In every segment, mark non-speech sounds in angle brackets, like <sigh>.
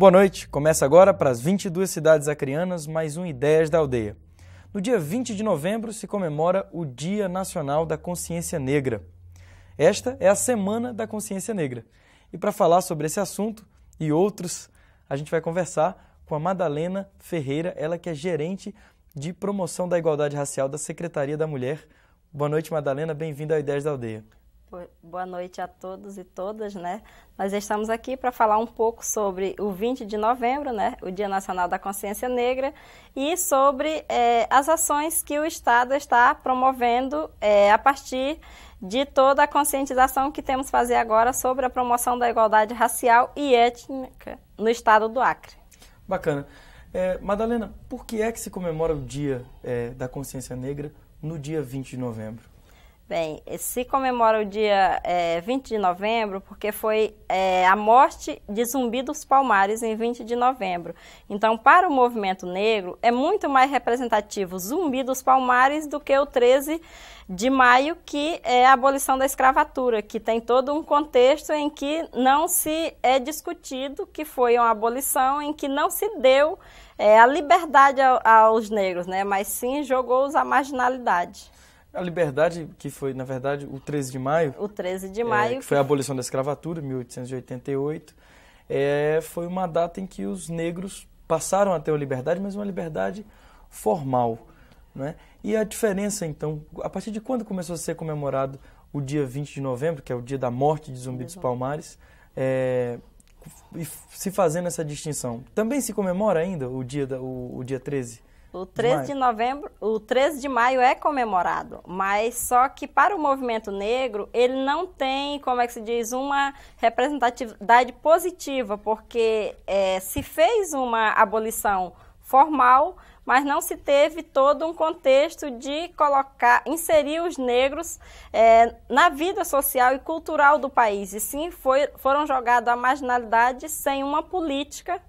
Boa noite. Começa agora para as 22 cidades acrianas mais um Ideias da Aldeia. No dia 20 de novembro se comemora o Dia Nacional da Consciência Negra. Esta é a Semana da Consciência Negra. E para falar sobre esse assunto e outros, a gente vai conversar com a Madalena Ferreira, ela que é gerente de promoção da igualdade racial da Secretaria da Mulher. Boa noite, Madalena. Bem-vinda ao Ideias da Aldeia. Boa noite a todos e todas, né? Nós estamos aqui para falar um pouco sobre o 20 de novembro, né? O Dia Nacional da Consciência Negra e sobre é, as ações que o Estado está promovendo é, a partir de toda a conscientização que temos fazer agora sobre a promoção da igualdade racial e étnica no Estado do Acre. Bacana. É, Madalena, por que é que se comemora o Dia é, da Consciência Negra no dia 20 de novembro? Bem, se comemora o dia é, 20 de novembro porque foi é, a morte de Zumbi dos Palmares em 20 de novembro. Então, para o movimento negro, é muito mais representativo Zumbi dos Palmares do que o 13 de maio, que é a abolição da escravatura, que tem todo um contexto em que não se é discutido que foi uma abolição, em que não se deu é, a liberdade aos negros, né? mas sim jogou-os à marginalidade. A liberdade, que foi, na verdade, o 13 de maio. O 13 de maio. É, que foi a abolição da escravatura, 1888. É, foi uma data em que os negros passaram a ter uma liberdade, mas uma liberdade formal. Né? E a diferença, então, a partir de quando começou a ser comemorado o dia 20 de novembro, que é o dia da morte de Zumbi dos uhum. Palmares, é, se fazendo essa distinção? Também se comemora ainda o dia, da, o, o dia 13? O 13 de novembro, o 13 de maio é comemorado, mas só que para o movimento negro, ele não tem, como é que se diz, uma representatividade positiva, porque é, se fez uma abolição formal, mas não se teve todo um contexto de colocar, inserir os negros é, na vida social e cultural do país. E sim, foi, foram jogados à marginalidade sem uma política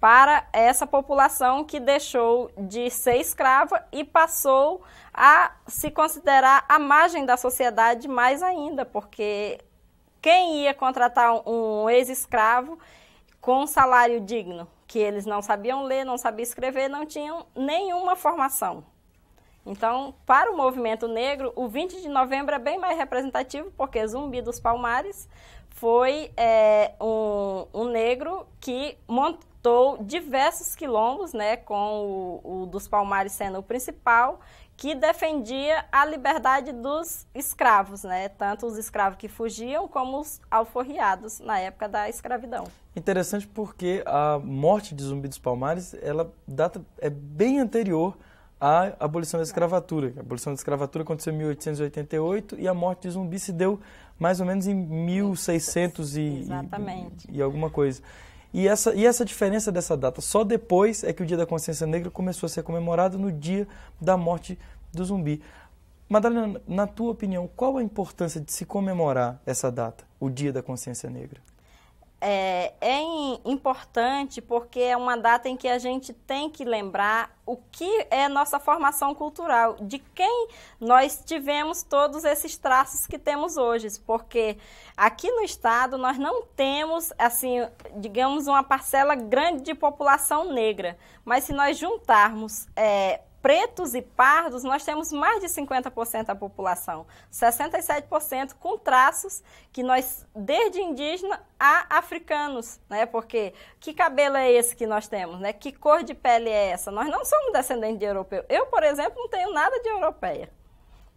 para essa população que deixou de ser escrava e passou a se considerar à margem da sociedade mais ainda, porque quem ia contratar um ex-escravo com um salário digno, que eles não sabiam ler, não sabiam escrever, não tinham nenhuma formação. Então, para o movimento negro, o 20 de novembro é bem mais representativo, porque Zumbi dos Palmares foi é, um, um negro que disputou diversos quilombos, né, com o, o dos Palmares sendo o principal, que defendia a liberdade dos escravos, né? Tanto os escravos que fugiam como os alforriados na época da escravidão. Interessante porque a morte de Zumbi dos Palmares, ela data é bem anterior à abolição da escravatura. A abolição da escravatura aconteceu em 1888 e a morte de Zumbi se deu mais ou menos em 1600 e, e, e alguma coisa. E essa, e essa diferença dessa data só depois é que o Dia da Consciência Negra começou a ser comemorado no dia da morte do zumbi. Madalena, na tua opinião, qual a importância de se comemorar essa data, o Dia da Consciência Negra? é, é importante porque é uma data em que a gente tem que lembrar o que é nossa formação cultural, de quem nós tivemos todos esses traços que temos hoje, porque aqui no estado nós não temos, assim, digamos, uma parcela grande de população negra, mas se nós juntarmos é, pretos e pardos, nós temos mais de 50% da população, 67% com traços que nós, desde indígena a africanos, né? Porque que cabelo é esse que nós temos, né? Que cor de pele é essa? Nós não somos descendentes de europeu. Eu, por exemplo, não tenho nada de europeia,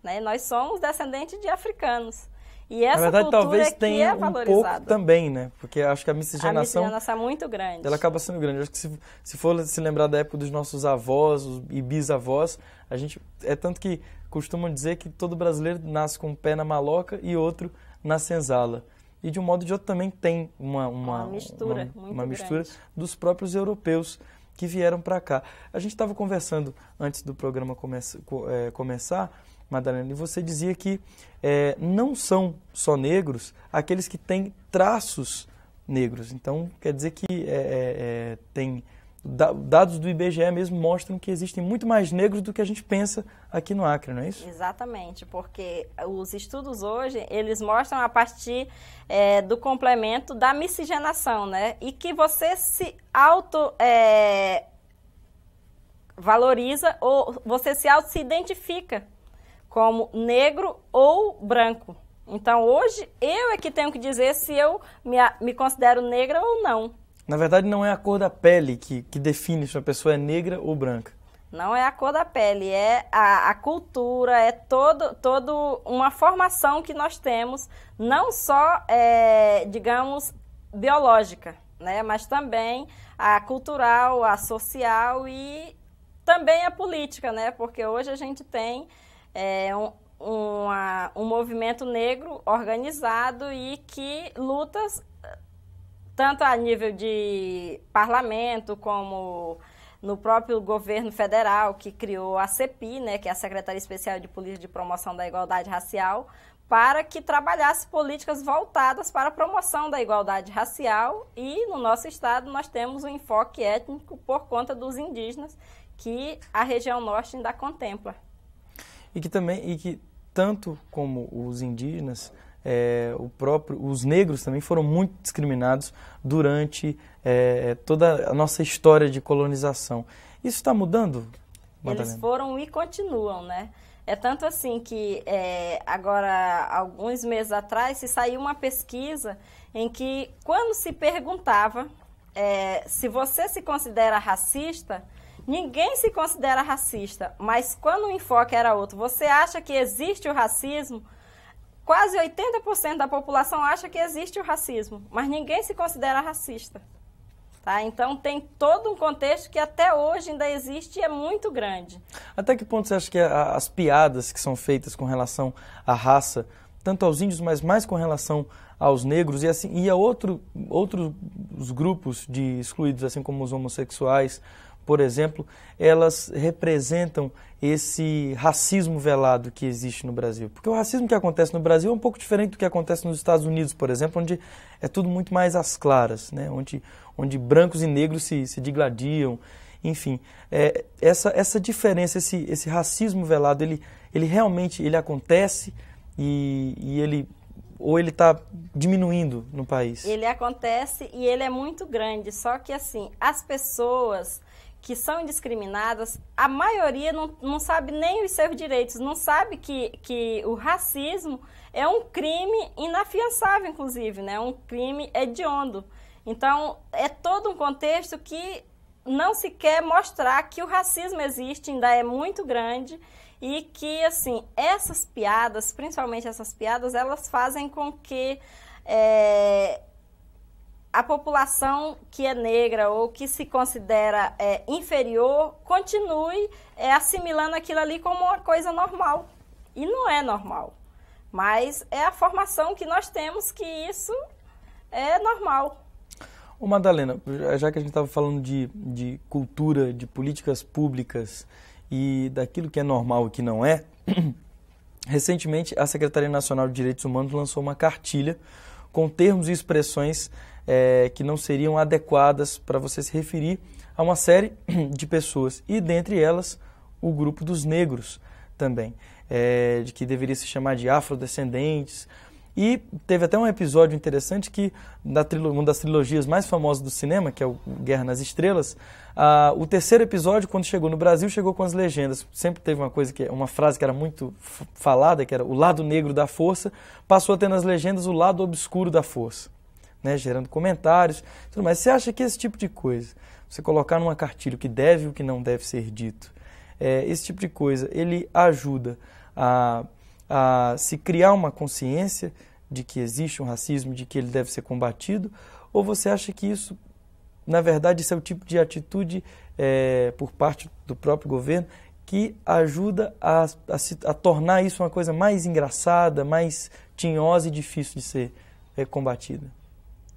né? Nós somos descendentes de africanos. E essa Na verdade, talvez é tenha é um pouco também, né? Porque acho que a miscigenação... A miscigenação é muito grande. Ela acaba sendo grande. Acho que se, se for se lembrar da época dos nossos avós e bisavós, a gente... É tanto que costumam dizer que todo brasileiro nasce com um pé na maloca e outro na senzala. E de um modo ou de outro também tem uma, uma, uma mistura, uma, uma mistura grande. dos próprios europeus que vieram para cá. A gente estava conversando antes do programa é, começar Madalena, e você dizia que é, não são só negros aqueles que têm traços negros. Então, quer dizer que é, é, é tem dados do IBGE mesmo mostram que existem muito mais negros do que a gente pensa aqui no Acre, não é isso? Exatamente, porque os estudos hoje, eles mostram a partir é, do complemento da miscigenação, né? E que você se auto... É, valoriza ou você se auto-se identifica como negro ou branco. Então hoje eu é que tenho que dizer se eu me, me considero negra ou não. Na verdade, não é a cor da pele que, que define se uma pessoa é negra ou branca. Não é a cor da pele, é a, a cultura, é toda todo uma formação que nós temos, não só, é, digamos, biológica, né? mas também a cultural, a social e também a política, né? porque hoje a gente tem é, um, uma, um movimento negro organizado e que luta tanto a nível de parlamento como no próprio governo federal que criou a CEPI, né, que é a Secretaria Especial de Polícia de Promoção da Igualdade Racial, para que trabalhasse políticas voltadas para a promoção da igualdade racial e no nosso estado nós temos um enfoque étnico por conta dos indígenas que a região norte ainda contempla e que também e que tanto como os indígenas, é, o próprio, os negros também foram muito discriminados durante é, toda a nossa história de colonização. Isso está mudando? Madalena? Eles foram e continuam, né? É tanto assim que é, agora, alguns meses atrás, se saiu uma pesquisa em que, quando se perguntava é, se você se considera racista, Ninguém se considera racista, mas quando o enfoque era outro, você acha que existe o racismo? Quase 80% da população acha que existe o racismo, mas ninguém se considera racista. Tá? Então tem todo um contexto que até hoje ainda existe e é muito grande. Até que ponto você acha que as piadas que são feitas com relação à raça, tanto aos índios, mas mais com relação aos negros e assim e a outro, outros grupos de excluídos, assim como os homossexuais, por exemplo, elas representam esse racismo velado que existe no Brasil. Porque o racismo que acontece no Brasil é um pouco diferente do que acontece nos Estados Unidos, por exemplo, onde é tudo muito mais às claras, né? onde, onde brancos e negros se, se digladiam. Enfim, é, essa, essa diferença, esse, esse racismo velado, ele, ele realmente ele acontece e, e ele ou ele está diminuindo no país? Ele acontece e ele é muito grande, só que assim, as pessoas que são indiscriminadas, a maioria não, não sabe nem os seus direitos, não sabe que, que o racismo é um crime inafiançável, inclusive, né? um crime hediondo. Então, é todo um contexto que não se quer mostrar que o racismo existe, ainda é muito grande, e que, assim, essas piadas, principalmente essas piadas, elas fazem com que é, a população que é negra ou que se considera é, inferior continue é, assimilando aquilo ali como uma coisa normal. E não é normal. Mas é a formação que nós temos que isso é normal. Ô Madalena, já que a gente estava falando de, de cultura, de políticas públicas e daquilo que é normal e que não é, <clears throat> recentemente a Secretaria Nacional de Direitos Humanos lançou uma cartilha com termos e expressões é, que não seriam adequadas para você se referir a uma série <clears throat> de pessoas e dentre elas o grupo dos negros também, é, de que deveria se chamar de afrodescendentes e teve até um episódio interessante que, da uma das trilogias mais famosas do cinema, que é o Guerra nas Estrelas, uh, o terceiro episódio, quando chegou no Brasil, chegou com as legendas. Sempre teve uma coisa que uma frase que era muito falada, que era o lado negro da força, passou a ter nas legendas o lado obscuro da força. Né, gerando comentários, tudo mais. Você acha que esse tipo de coisa, você colocar numa cartilha o que deve e o que não deve ser dito, é, esse tipo de coisa, ele ajuda a, a se criar uma consciência de que existe um racismo, de que ele deve ser combatido? Ou você acha que isso, na verdade, isso é o tipo de atitude é, por parte do próprio governo que ajuda a, a, se, a, tornar isso uma coisa mais engraçada, mais tinhosa e difícil de ser é, combatida?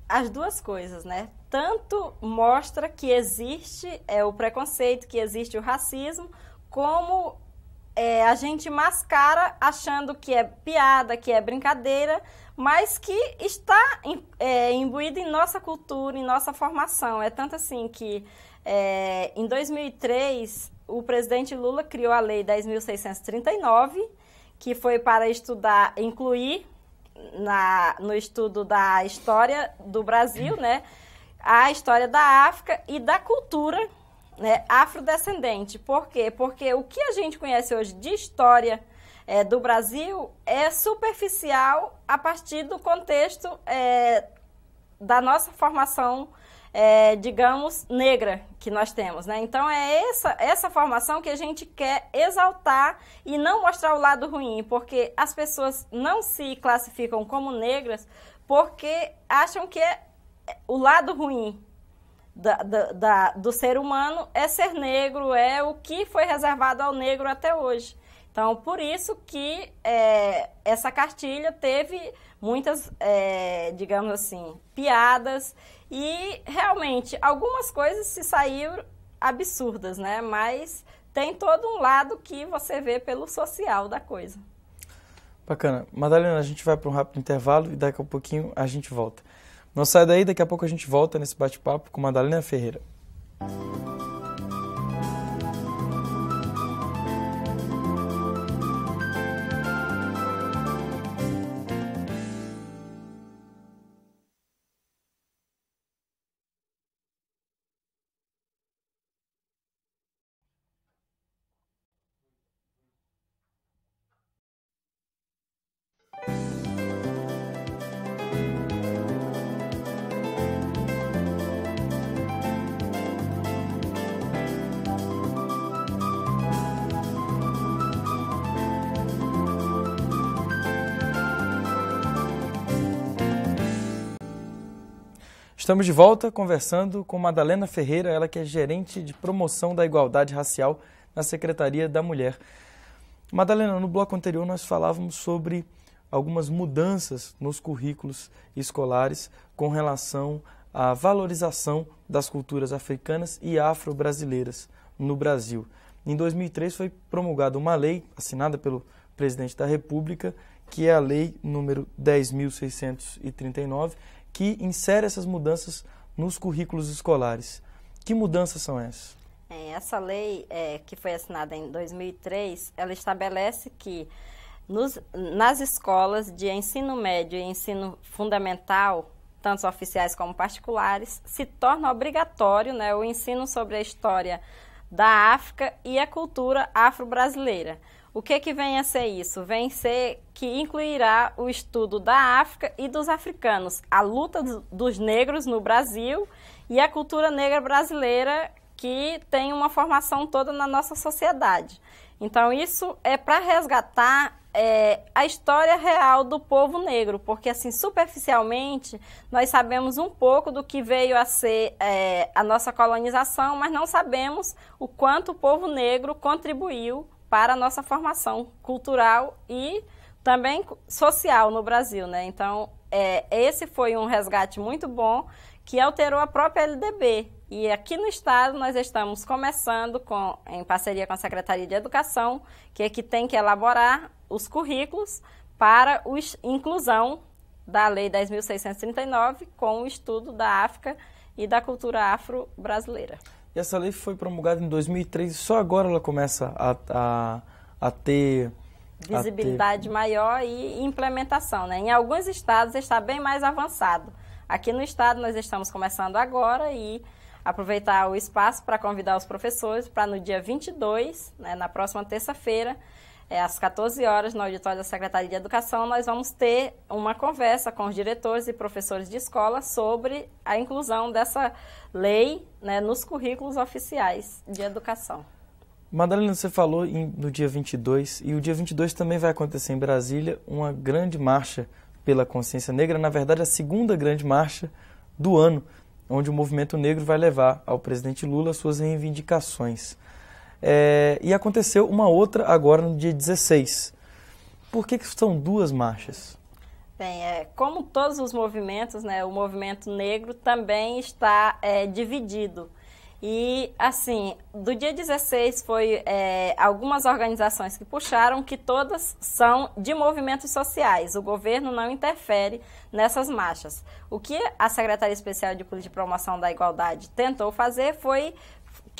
As duas coisas, né? Tanto mostra que existe é, o preconceito, que existe o racismo, como é, a gente mascara achando que é piada, que é brincadeira, mas que está é, imbuído em nossa cultura, em nossa formação. É tanto assim que é, em 2003 o presidente Lula criou a Lei 10.639, que foi para estudar, incluir na, no estudo da história do Brasil, né? A história da África e da cultura né, afrodescendente. Por quê? Porque o que a gente conhece hoje de história é, do Brasil é superficial a partir do contexto é, da nossa formação é, digamos, negra que nós temos, né? Então é essa, essa formação que a gente quer exaltar e não mostrar o lado ruim, porque as pessoas não se classificam como negras porque acham que é o lado ruim da, da, da, do ser humano é ser negro, é o que foi reservado ao negro até hoje. Então, por isso que é, essa cartilha teve muitas, é, digamos assim, piadas e realmente algumas coisas se saíram absurdas, né? Mas tem todo um lado que você vê pelo social da coisa. Bacana. Madalena, a gente vai para um rápido intervalo e daqui a pouquinho a gente volta. Não sai daí, daqui a pouco a gente volta nesse bate-papo com Madalena Ferreira. Estamos de volta conversando com Madalena Ferreira, ela que é gerente de promoção da igualdade racial na Secretaria da Mulher. Madalena, no bloco anterior nós falávamos sobre algumas mudanças nos currículos escolares com relação à valorização das culturas africanas e afro-brasileiras no Brasil. Em 2003 foi promulgada uma lei assinada pelo presidente da República, que é a lei número 10639, que insere essas mudanças nos currículos escolares. Que mudanças são essas? É, essa lei é, que foi assinada em 2003, ela estabelece que nos, nas escolas de ensino médio e ensino fundamental, tanto oficiais como particulares, se torna obrigatório né, o ensino sobre a história da África e a cultura afro-brasileira. O que, que vem a ser isso? Vem ser que incluirá o estudo da África e dos africanos, a luta dos negros no Brasil e a cultura negra brasileira que tem uma formação toda na nossa sociedade. Então, isso é para resgatar é, a história real do povo negro, porque, assim, superficialmente, nós sabemos um pouco do que veio a ser é, a nossa colonização, mas não sabemos o quanto o povo negro contribuiu para a nossa formação cultural e também social no Brasil, né? Então, é, esse foi um resgate muito bom que alterou a própria LDB. E aqui no estado nós estamos começando com, em parceria com a Secretaria de Educação, que é que tem que elaborar os currículos para a inclusão da Lei 10.639 com o estudo da África e da cultura afro-brasileira. E essa lei foi promulgada em 2003 e só agora ela começa a, a, a ter visibilidade ter... maior e implementação. Né? Em alguns estados está bem mais avançado. Aqui no estado nós estamos começando agora e aproveitar o espaço para convidar os professores para no dia 22, né, na próxima terça-feira, é, às 14 horas, no auditório da Secretaria de Educação, nós vamos ter uma conversa com os diretores e professores de escola sobre a inclusão dessa lei né, nos currículos oficiais de educação. Madalena, você falou em, no dia 22, e o dia 22 também vai acontecer em Brasília uma grande marcha pela consciência negra, na verdade, a segunda grande marcha do ano, onde o movimento negro vai levar ao presidente Lula suas reivindicações. É, e aconteceu uma outra agora no dia 16. Por que, que são duas marchas? Bem, é, como todos os movimentos, né, o movimento negro também está é, dividido. E, assim, do dia 16 foi é, algumas organizações que puxaram, que todas são de movimentos sociais. O governo não interfere nessas marchas. O que a Secretaria Especial de Política de Promoção da Igualdade tentou fazer foi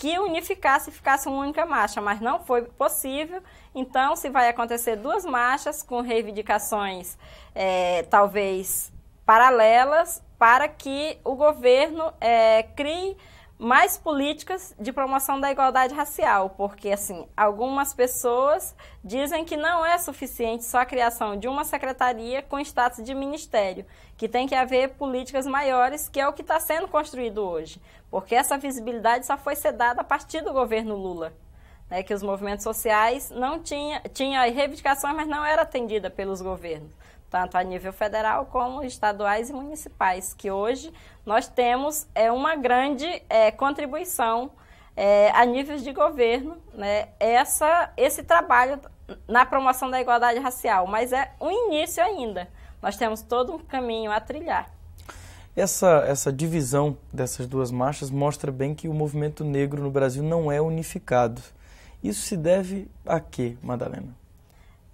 que unificasse e ficasse uma única marcha, mas não foi possível. Então, se vai acontecer duas marchas com reivindicações é, talvez paralelas, para que o governo é, crie mais políticas de promoção da igualdade racial, porque assim, algumas pessoas dizem que não é suficiente só a criação de uma secretaria com status de ministério, que tem que haver políticas maiores, que é o que está sendo construído hoje, porque essa visibilidade só foi sedada a partir do governo Lula. Né, que os movimentos sociais não tinha, tinha reivindicações, mas não era atendida pelos governos tanto a nível federal como estaduais e municipais, que hoje nós temos é, uma grande é, contribuição é, a níveis de governo, né, essa, esse trabalho na promoção da igualdade racial, mas é um início ainda. Nós temos todo um caminho a trilhar. Essa, essa divisão dessas duas marchas mostra bem que o movimento negro no Brasil não é unificado. Isso se deve a quê, Madalena?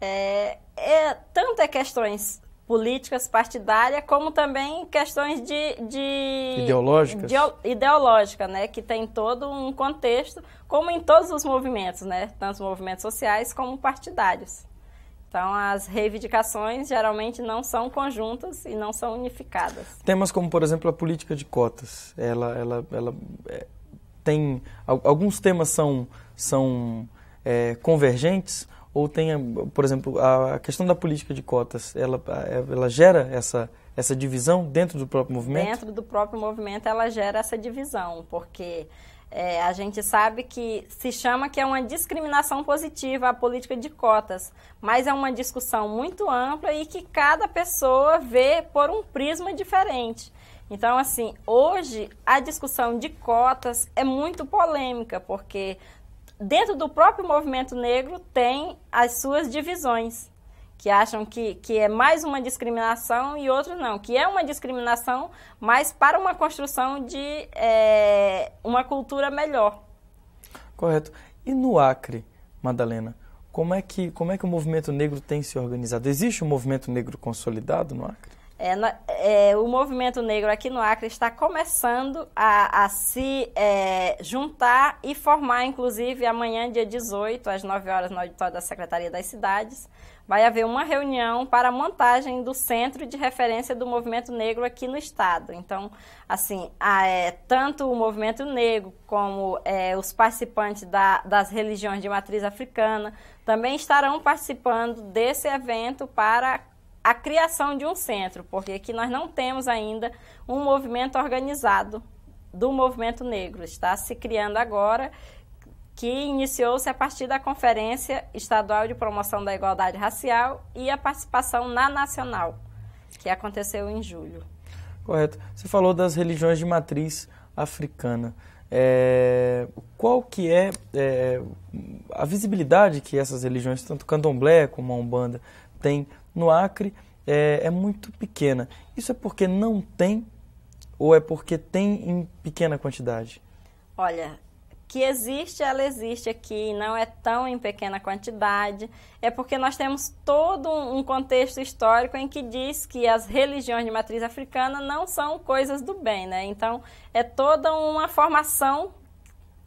é, é tanto é questões políticas partidárias como também questões de, de ideológicas de, ideológica né que tem todo um contexto como em todos os movimentos né tanto movimentos sociais como partidários então as reivindicações geralmente não são conjuntas e não são unificadas temas como por exemplo a política de cotas ela ela, ela é, tem alguns temas são são é, convergentes ou tenha, por exemplo, a questão da política de cotas, ela, ela gera essa, essa divisão dentro do próprio movimento? Dentro do próprio movimento ela gera essa divisão, porque é, a gente sabe que se chama que é uma discriminação positiva a política de cotas, mas é uma discussão muito ampla e que cada pessoa vê por um prisma diferente. Então, assim, hoje a discussão de cotas é muito polêmica, porque dentro do próprio movimento negro tem as suas divisões, que acham que, que é mais uma discriminação e outro não, que é uma discriminação, mas para uma construção de é, uma cultura melhor. Correto. E no Acre, Madalena, como é que como é que o movimento negro tem se organizado? Existe um movimento negro consolidado no Acre? É, é, o movimento negro aqui no Acre está começando a, a se é, juntar e formar, inclusive, amanhã, dia 18, às 9 horas, no auditório da Secretaria das Cidades, vai haver uma reunião para a montagem do Centro de Referência do Movimento Negro aqui no Estado. Então, assim, a, é, tanto o movimento negro como é, os participantes da, das religiões de matriz africana também estarão participando desse evento para a criação de um centro, porque aqui nós não temos ainda um movimento organizado do movimento negro. Está se criando agora, que iniciou-se a partir da Conferência Estadual de Promoção da Igualdade Racial e a participação na Nacional, que aconteceu em julho. Correto. Você falou das religiões de matriz africana. É, qual que é, é, a visibilidade que essas religiões, tanto candomblé como a umbanda, têm no Acre é, é muito pequena. Isso é porque não tem ou é porque tem em pequena quantidade? Olha, que existe, ela existe aqui, não é tão em pequena quantidade, é porque nós temos todo um contexto histórico em que diz que as religiões de matriz africana não são coisas do bem, né? Então, é toda uma formação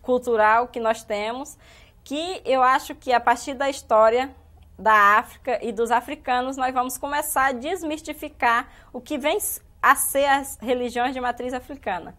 cultural que nós temos, que eu acho que a partir da história da África e dos africanos, nós vamos começar a desmistificar o que vem a ser as religiões de matriz africana.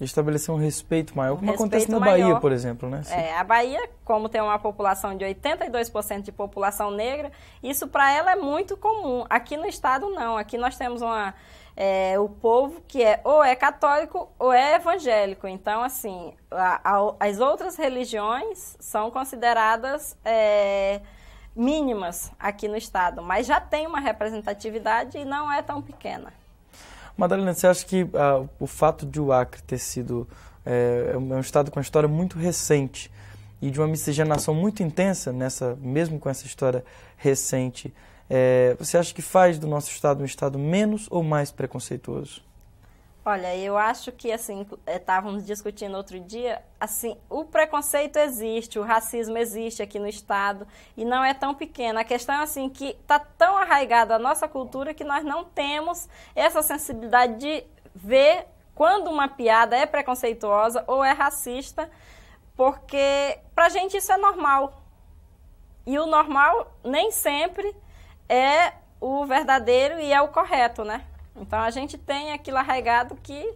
Estabelecer um respeito maior, como respeito acontece na maior. Bahia, por exemplo, né? Sim. É, a Bahia, como tem uma população de 82% de população negra, isso para ela é muito comum. Aqui no estado, não. Aqui nós temos uma, é, o povo que é ou é católico ou é evangélico. Então, assim, a, a, as outras religiões são consideradas é, mínimas aqui no estado, mas já tem uma representatividade e não é tão pequena. Madalena, você acha que ah, o fato de o Acre ter sido é, é, é um estado com uma história muito recente e de uma miscigenação muito intensa nessa, mesmo com essa história recente, é, você acha que faz do nosso estado um estado menos ou mais preconceituoso? Olha, eu acho que assim, estávamos eh, discutindo outro dia, assim, o preconceito existe, o racismo existe aqui no estado e não é tão pequeno. A questão é assim que está tão arraigado a nossa cultura que nós não temos essa sensibilidade de ver quando uma piada é preconceituosa ou é racista, porque pra gente isso é normal. E o normal nem sempre é o verdadeiro e é o correto, né? Então a gente tem aqui larregado que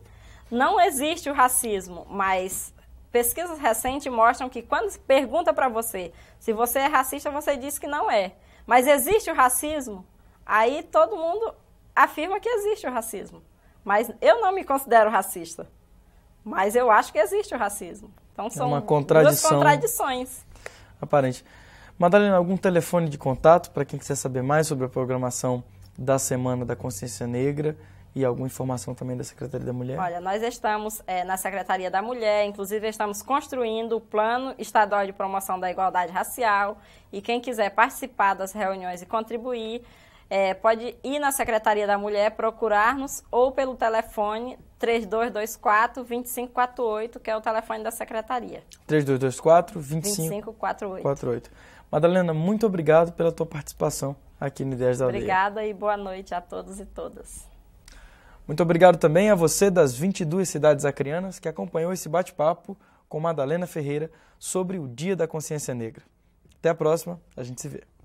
não existe o racismo, mas pesquisas recentes mostram que quando se pergunta para você se você é racista, você diz que não é. Mas existe o racismo? Aí todo mundo afirma que existe o racismo. Mas eu não me considero racista. Mas eu acho que existe o racismo. Então é são é uma contradição duas contradições. Aparente. Madalena, algum telefone de contato para quem quiser saber mais sobre a programação da Semana da Consciência Negra e alguma informação também da Secretaria da Mulher? Olha, nós estamos é, na Secretaria da Mulher, inclusive estamos construindo o Plano Estadual de Promoção da Igualdade Racial e quem quiser participar das reuniões e contribuir, é, pode ir na Secretaria da Mulher, procurar-nos ou pelo telefone 3224-2548, que é o telefone da Secretaria. 3224-2548. Madalena, muito obrigado pela tua participação aqui no Ideias da Obrigada e boa noite a todos e todas. Muito obrigado também a você das 22 cidades acrianas que acompanhou esse bate-papo com Madalena Ferreira sobre o Dia da Consciência Negra. Até a próxima, a gente se vê.